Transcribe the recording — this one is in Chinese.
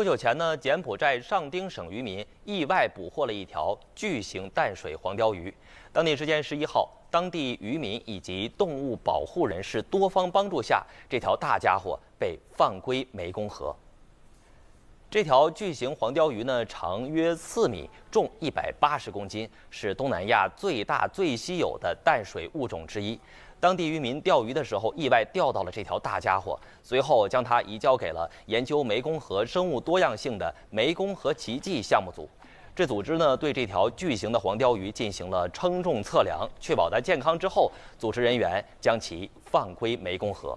不久前呢，柬埔寨上丁省渔民意外捕获了一条巨型淡水黄鲷鱼。当地时间十一号，当地渔民以及动物保护人士多方帮助下，这条大家伙被放归湄公河。这条巨型黄鲷鱼呢，长约四米，重一百八十公斤，是东南亚最大、最稀有的淡水物种之一。当地渔民钓鱼的时候，意外钓到了这条大家伙，随后将它移交给了研究湄公河生物多样性的“湄公河奇迹”项目组。这组织呢，对这条巨型的黄鲷鱼进行了称重测量，确保它健康之后，组织人员将其放归湄公河。